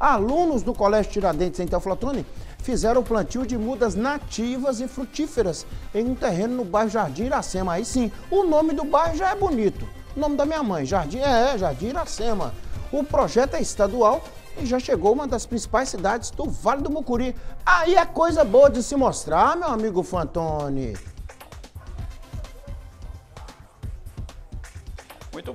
Alunos do Colégio Tiradentes em Teoflotone fizeram o plantio de mudas nativas e frutíferas em um terreno no bairro Jardim Iracema. Aí sim, o nome do bairro já é bonito. O nome da minha mãe, Jardim é, é Jardim Iracema. O projeto é estadual e já chegou uma das principais cidades do Vale do Mucuri. Aí é coisa boa de se mostrar, meu amigo Fantoni.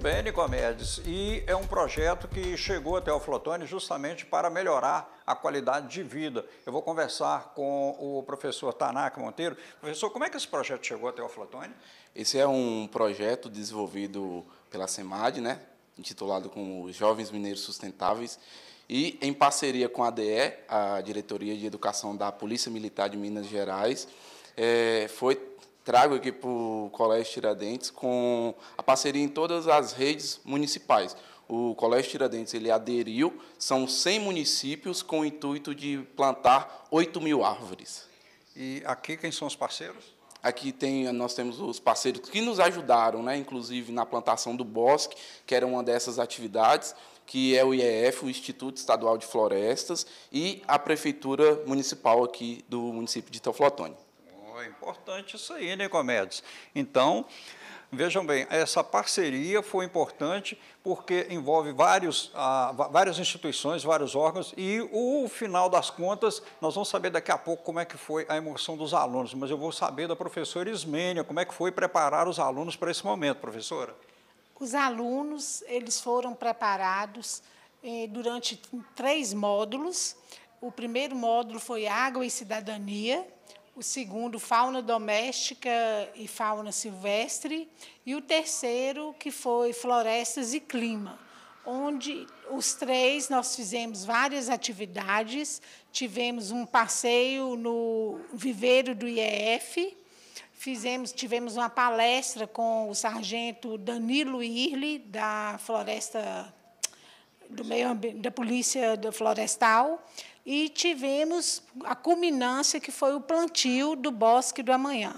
bem, Nicomedes, e é um projeto que chegou até o Flotone justamente para melhorar a qualidade de vida. Eu vou conversar com o professor Tanaka Monteiro. Professor, como é que esse projeto chegou até o Flotone? Esse é um projeto desenvolvido pela SEMAD, né? intitulado como Jovens Mineiros Sustentáveis, e em parceria com a DE, a Diretoria de Educação da Polícia Militar de Minas Gerais, é, foi trago aqui para o Colégio Tiradentes com a parceria em todas as redes municipais. O Colégio Tiradentes ele aderiu, são 100 municípios com o intuito de plantar 8 mil árvores. E aqui quem são os parceiros? Aqui tem, nós temos os parceiros que nos ajudaram, né, inclusive na plantação do bosque, que era uma dessas atividades, que é o IEF, o Instituto Estadual de Florestas, e a Prefeitura Municipal aqui do município de Teoflotone. É importante isso aí, Nicomedes. Né, então, vejam bem, essa parceria foi importante porque envolve vários, ah, várias instituições, vários órgãos, e o final das contas, nós vamos saber daqui a pouco como é que foi a emoção dos alunos, mas eu vou saber da professora Ismênia, como é que foi preparar os alunos para esse momento, professora. Os alunos, eles foram preparados eh, durante três módulos. O primeiro módulo foi Água e Cidadania, o segundo, fauna doméstica e fauna silvestre, e o terceiro, que foi florestas e clima, onde os três nós fizemos várias atividades, tivemos um passeio no viveiro do IEF, fizemos, tivemos uma palestra com o sargento Danilo Irle, da Floresta do Meio da Polícia Florestal, e tivemos a culminância que foi o plantio do Bosque do Amanhã.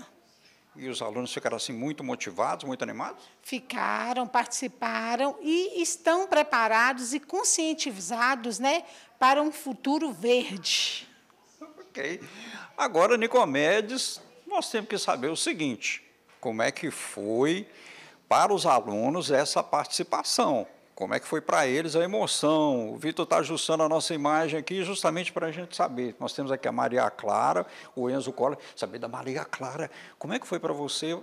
E os alunos ficaram assim muito motivados, muito animados? Ficaram, participaram e estão preparados e conscientizados, né, para um futuro verde. OK. Agora, Nicomedes, nós temos que saber o seguinte: como é que foi para os alunos essa participação? como é que foi para eles a emoção. O Vitor está ajustando a nossa imagem aqui justamente para a gente saber. Nós temos aqui a Maria Clara, o Enzo Cola, saber da Maria Clara. Como é que foi para você?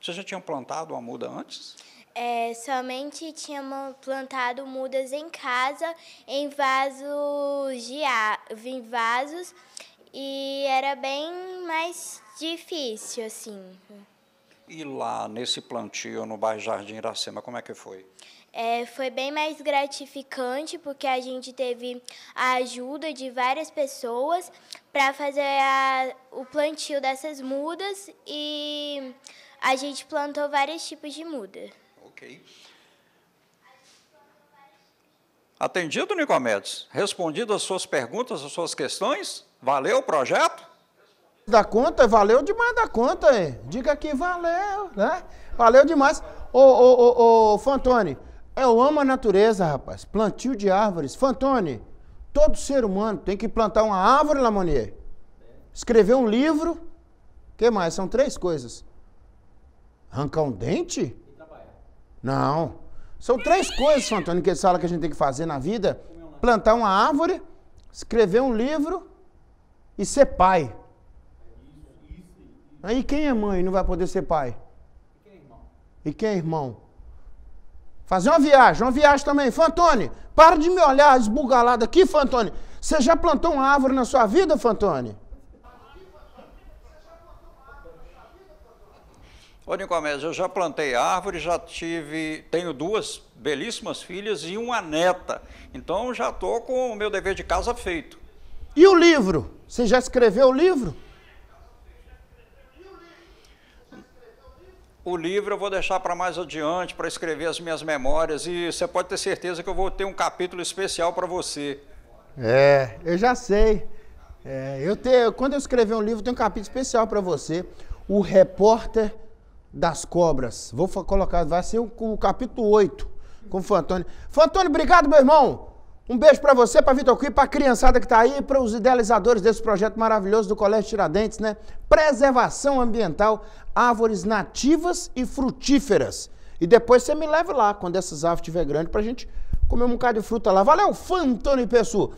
Você já tinha plantado uma muda antes? É, somente tínhamos plantado mudas em casa, em vasos de ar, em vasos, e era bem mais difícil, assim. E lá, nesse plantio no bairro Jardim Iracema, como é que foi? É, foi bem mais gratificante porque a gente teve a ajuda de várias pessoas para fazer a, o plantio dessas mudas e a gente plantou vários tipos de muda. Ok. Atendido, Nicomedes? Respondido as suas perguntas, as suas questões? Valeu o projeto? da conta, valeu demais da conta, hein? Diga que valeu, né? Valeu demais. Ô, ô, ô, ô, Fantoni, é, eu amo a natureza, rapaz. Plantio de árvores. Fantoni, todo ser humano tem que plantar uma árvore, Lamonier. Escrever um livro. que mais? São três coisas. Arrancar um dente? Não. São três coisas, Fantoni, que ele fala que a gente tem que fazer na vida. Plantar uma árvore, escrever um livro e ser pai. Aí quem é mãe e não vai poder ser pai? É e quem é irmão? Fazer uma viagem, uma viagem também. Fantone, para de me olhar esbugalado aqui, Fantone. Você já plantou uma árvore na sua vida, Fantone? Ô Nicomés, eu já plantei árvore, já tive, tenho duas belíssimas filhas e uma neta. Então já estou com o meu dever de casa feito. E o livro? Você já escreveu o livro? O livro eu vou deixar para mais adiante, para escrever as minhas memórias. E você pode ter certeza que eu vou ter um capítulo especial para você. É, eu já sei. É, eu tenho, quando eu escrever um livro, tem um capítulo especial para você. O repórter das cobras. Vou colocar, vai ser o, o capítulo 8 com o Fantônio. Fantônio, obrigado, meu irmão. Um beijo para você, para Vitor Cui, para a criançada que está aí, para os idealizadores desse projeto maravilhoso do Colégio Tiradentes, né? Preservação ambiental, árvores nativas e frutíferas. E depois você me leve lá, quando essas árvores estiverem grande, para a gente comer um bocado de fruta lá. Valeu, Fantoni pessoa.